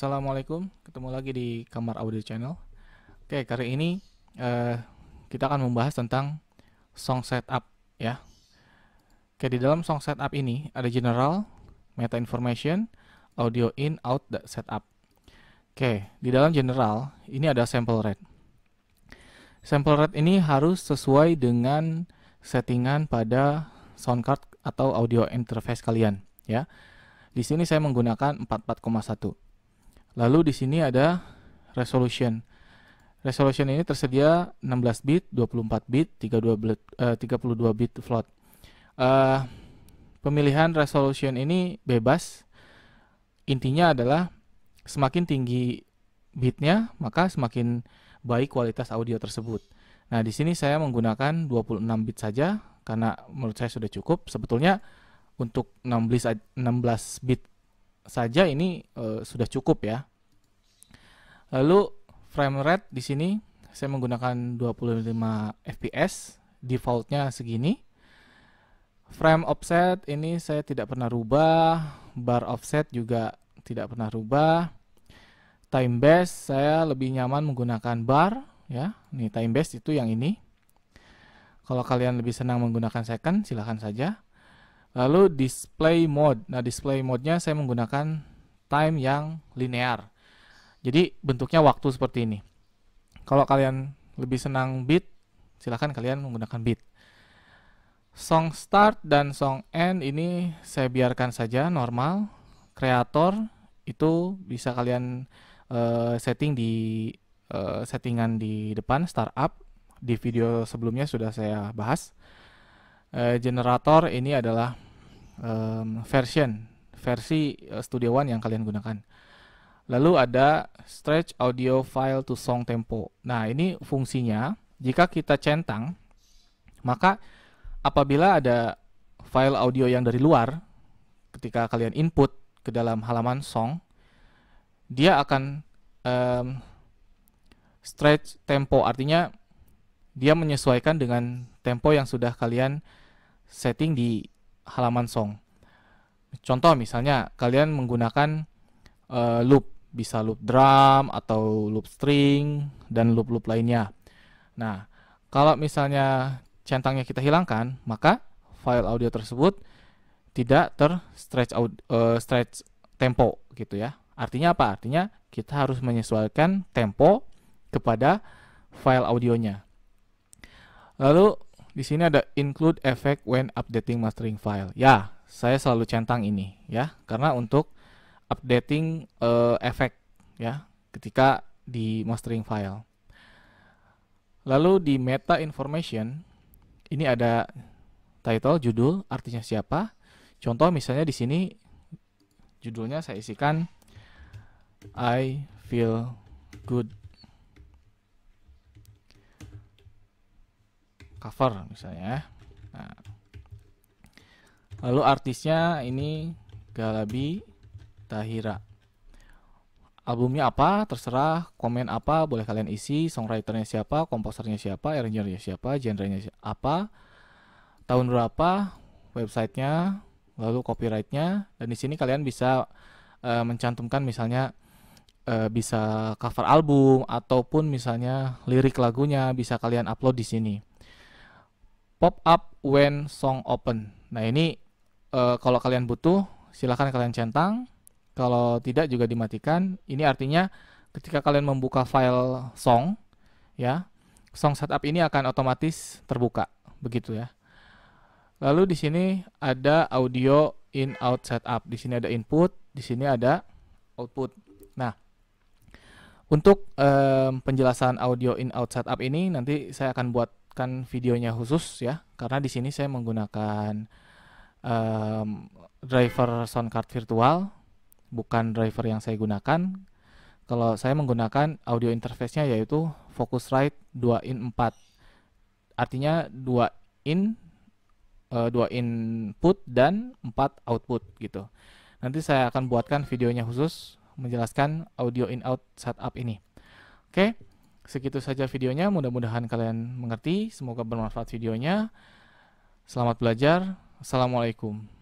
Assalamualaikum, ketemu lagi di Kamar Audio Channel. Oke, kali ini eh, kita akan membahas tentang song setup ya. Oke, di dalam song setup ini ada general, meta information, audio in, out, setup. Oke, di dalam general ini ada sample rate. Sample rate ini harus sesuai dengan settingan pada sound card atau audio interface kalian ya. Di sini saya menggunakan 44,1. Lalu di sini ada resolution. Resolution ini tersedia 16 bit, 24 bit, 32 bit, eh, uh, 32 bit float. Uh, pemilihan resolution ini bebas. Intinya adalah semakin tinggi bitnya, maka semakin baik kualitas audio tersebut. Nah, di sini saya menggunakan 26 bit saja karena menurut saya sudah cukup. Sebetulnya untuk 16 16 bit saja ini e, sudah cukup ya. Lalu frame rate di sini saya menggunakan 25 fps, defaultnya segini. Frame offset ini saya tidak pernah rubah, bar offset juga tidak pernah rubah. Time base saya lebih nyaman menggunakan bar ya. Ini time base itu yang ini. Kalau kalian lebih senang menggunakan second silahkan saja. Lalu display mode. Nah, display mode-nya saya menggunakan time yang linear. Jadi bentuknya waktu seperti ini. Kalau kalian lebih senang beat, silahkan kalian menggunakan beat. Song start dan song end ini saya biarkan saja normal. Creator itu bisa kalian uh, setting di uh, settingan di depan startup. Di video sebelumnya sudah saya bahas. Eh, generator ini adalah um, version versi eh, Studio One yang kalian gunakan. Lalu ada stretch audio file to song tempo. Nah, ini fungsinya jika kita centang maka apabila ada file audio yang dari luar ketika kalian input ke dalam halaman song dia akan um, stretch tempo artinya dia menyesuaikan dengan tempo yang sudah kalian setting di halaman song. Contoh misalnya kalian menggunakan uh, loop, bisa loop drum atau loop string dan loop-loop lainnya. Nah, kalau misalnya centangnya kita hilangkan, maka file audio tersebut tidak ter stretch out, uh, eh, stretch tempo gitu ya. Artinya apa? Artinya kita harus menyesuaikan tempo kepada file audionya. Lalu di sini ada include effect when updating mastering file. Ya, saya selalu centang ini ya, karena untuk updating uh, effect ya ketika di mastering file. Lalu di meta information ini ada title, judul, artinya siapa. Contoh misalnya di sini judulnya saya isikan I feel good cover misalnya. Ya. Nah. Lalu artisnya ini Galabi Tahira. Albumnya apa? Terserah. Komen apa? Boleh kalian isi. Songwriternya siapa? Komposernya siapa? Arrangernya siapa? Genrenya apa? Tahun berapa? Websitenya. Lalu copyrightnya. Dan di sini kalian bisa uh, mencantumkan misalnya uh, bisa cover album ataupun misalnya lirik lagunya bisa kalian upload di sini pop up when song open. Nah ini uh, kalau kalian butuh silahkan kalian centang. Kalau tidak juga dimatikan. Ini artinya ketika kalian membuka file song, ya song setup ini akan otomatis terbuka, begitu ya. Lalu di sini ada audio in out setup. Di sini ada input, di sini ada output. Nah, untuk um, penjelasan audio in out setup ini nanti saya akan buat buatkan videonya khusus ya karena di sini saya menggunakan um, driver sound card virtual bukan driver yang saya gunakan kalau saya menggunakan audio interface-nya yaitu Focusrite 2 in 4 artinya 2 in uh, eh, 2 input dan 4 output gitu nanti saya akan buatkan videonya khusus menjelaskan audio in out setup ini oke okay? Segitu saja videonya, mudah-mudahan kalian mengerti. Semoga bermanfaat videonya. Selamat belajar. Assalamualaikum.